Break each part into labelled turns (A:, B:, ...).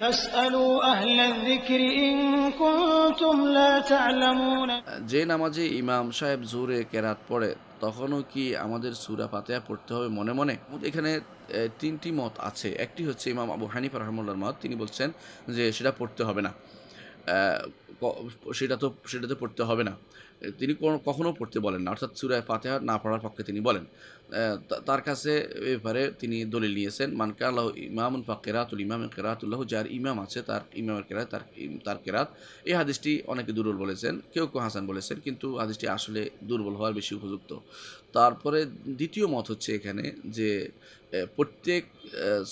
A: যে নামাজে ইমাম সাহেব জোরে কেরাত পড়ে তখনও কি আমাদের সুরা ফাতেহা পড়তে হবে মনে মনে এখানে তিনটি মত আছে একটি হচ্ছে ইমাম আবু হানিফ রহমুল্লার মত তিনি বলছেন যে সেটা পড়তে হবে না সেটা তো সেটা তো পড়তে হবে না তিনি কখনও পড়তে বলেন না অর্থাৎ সুরায় ফাতেহা না পড়ার পক্ষে তিনি বলেন তার কাছে এবারে তিনি দলিল নিয়েছেন মানকা আল্লাহ ইমামুল ফা কেরাতুল ইমাম কেরাতুল্লাহ যার ইমাম আছে তার ইমামের কেরাত তার তার কেরাত এই হাদিসটি অনেকে দুর্বল বলেছেন কেউ কেউ হাসান বলেছেন কিন্তু হাদিসটি আসলে দুর্বল হওয়ার বেশি উপযুক্ত তারপরে দ্বিতীয় মত হচ্ছে এখানে যে প্রত্যেক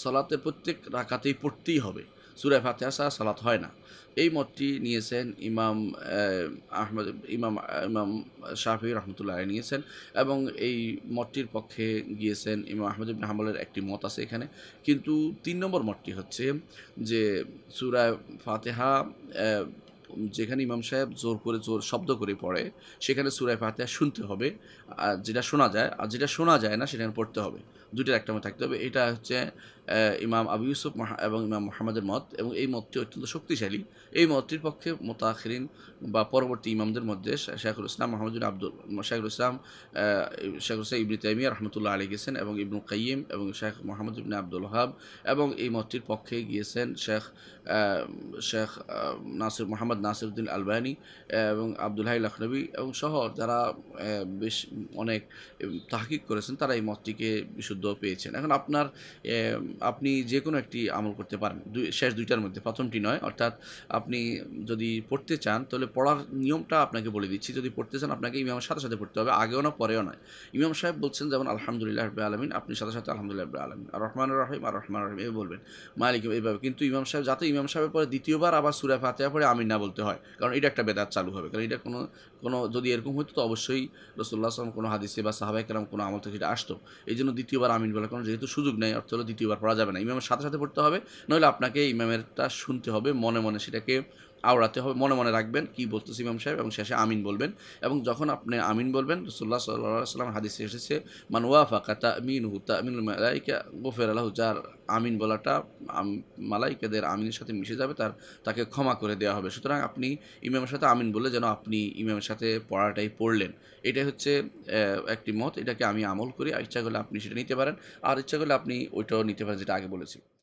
A: সলাতে প্রত্যেক রাখাতেই পড়তেই হবে সুরায় ফাতেহাসা সালাত হয় না এই মতটি নিয়েছেন ইমাম আহমদ ইমাম ইমাম শাহি রহমতুল্লাহ নিয়েছেন এবং এই মতটির পক্ষে গিয়েছেন ইমাম আহমদ ইবিন হাম্বলের একটি মত আছে এখানে কিন্তু তিন নম্বর মতটি হচ্ছে যে সুরায় ফাতেহা যেখানে ইমাম সাহেব জোর করে জোর শব্দ করে পড়ে সেখানে সুরায় ফাতেহা শুনতে হবে যেটা শোনা যায় আর যেটা শোনা যায় না সেখানে পড়তে হবে দুটার একটা মত থাকতে হবে এটা হচ্ছে ইমাম আবু ইউসুফ এবং ইমাম মোহাম্মদের মত এবং এই মতটি অত্যন্ত শক্তিশালী এই মতটির পক্ষে মোতাহরিন বা পরবর্তী ইমামদের মধ্যে শেখুল ইসলাম মোহাম্মদিন আব্দুল শেখুল ইসলাম শেখুল ইসলাম ইবনি তাইমিয়া রহমতুল্লাহ আলী গেছেন এবং ইবনুল কাইম এবং শেখ মোহাম্মদ ইবনে আব্দুল হাব এবং এই মতটির পক্ষে গিয়েছেন শেখ শেখ নাসির মোহাম্মদ উদ্দিন আলবানি এবং আবদুল্লাহ লখনবী এবং সহ যারা বেশ অনেক তাহকিক করেছেন তারা এই মতটিকে বিশুদ্ধ পেয়েছেন এখন আপনার আপনি যে কোনো একটি আমল করতে পারেন দুই শেষ দুইটার মধ্যে প্রথমটি নয় অর্থাৎ আপনি যদি পড়তে চান তাহলে পড়ার নিয়মটা আপনাকে বলে দিচ্ছি যদি পড়তে চান আপনাকে ইমামের সাথে সাথে পড়তে হবে আগেও না পরেও নয় ইমাম সাহেব বলছেন যেমন আলহামদুলিল্লাহ রব্বুল আলমিন আপনি সাথে সাথে আলহামদুলিল্লাহ রব্বুল আলমিন আর রহমান রহিম আর রহমান রহিম এই বলবেন মালিক এইভাবে কিন্তু ইমাম সাহেব যাতে ইমাম সাহেবের পরে দ্বিতীয়বার আবার সুরা ফাতেহা পরে আমিন না বলতে হয় কারণ এটা একটা বেদাত চালু হবে কারণ এটা কোনো কোনো যদি এরকম হতো তো অবশ্যই রসুল্লাহ আসলাম কোনো হাদিসে বা সাহাবাহিকেরাম কোনো আমল থেকে সেটা আসতো এই জন্য দ্বিতীয়বার আমিন বলে কারণ যেহেতু সুযোগ নেই অর্থ হলো দ্বিতীয়বার পড়া যাবে না ইমামের সাথে সাথে পড়তে হবে নইলে আপনাকে ইমামেরটা শুনতে হবে মনে মনে সেটাকে আওড়াতে হবে মনে মনে রাখবেন কি বলতেছে ইমাম সাহেব এবং শেষে আমিন বলবেন এবং যখন আপনি আমিন বলবেন রসুল্লাহ সাল্লাম হাদিসে এসেছে মান ফাঁকা তা মিন হু তা মিন মালাইকা গোফের আল্লাহ যার আমিন বলাটা মালাইকাদের আমিনের সাথে মিশে যাবে তার তাকে ক্ষমা করে দেওয়া হবে সুতরাং আপনি ইমামের সাথে আমিন বলে যেন আপনি ইমামের সাথে পড়াটাই পড়লেন এটাই হচ্ছে একটি মত এটাকে আমি আমল করি আর ইচ্ছা করলে আপনি সেটা নিতে পারেন আর ইচ্ছা করলে আপনি ওইটাও নিতে পারেন যেটা আগে বলেছি